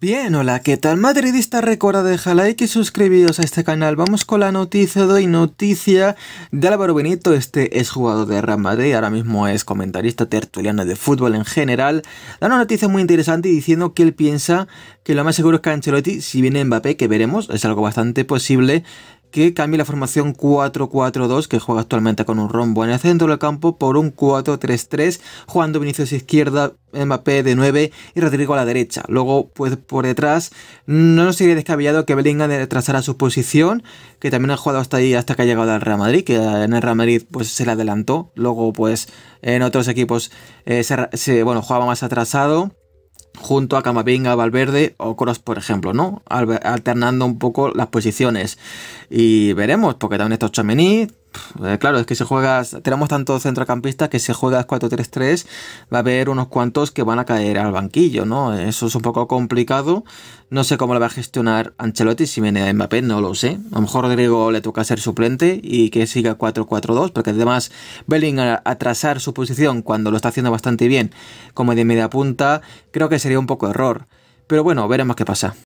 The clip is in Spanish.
Bien, hola, ¿qué tal madridista? Recuerda dejar like y suscribiros a este canal. Vamos con la noticia de hoy, noticia de Álvaro Benito. Este es jugador de Real Madrid, ahora mismo es comentarista tertuliano de fútbol en general. Da una noticia muy interesante diciendo que él piensa que lo más seguro es que Ancelotti, si viene Mbappé, que veremos, es algo bastante posible, que cambie la formación 4-4-2 que juega actualmente con un rombo en el centro del campo por un 4-3-3 jugando Vinicius izquierda, Mbappé de 9 y Rodrigo a la derecha. Luego, pues por detrás, no nos sería descabellado que Bellingham retrasara su posición, que también ha jugado hasta ahí hasta que ha llegado al Real Madrid, que en el Real Madrid pues se le adelantó. Luego, pues en otros equipos eh, se, bueno, jugaba más atrasado junto a Camavinga, Valverde o Cross, por ejemplo, ¿no? Alternando un poco las posiciones. Y veremos, porque también estos Chamení, eh, claro, es que si juegas, tenemos tantos centrocampistas que si juegas 4-3-3 va a haber unos cuantos que van a caer al banquillo, ¿no? Eso es un poco complicado. No sé cómo lo va a gestionar Ancelotti si viene a Mbappé, no lo sé. A lo mejor Rodrigo le toca ser suplente y que siga 4-4-2, porque además Bellingham atrasar su posición cuando lo está haciendo bastante bien como de media punta, creo que sería un poco error. Pero bueno, veremos qué pasa.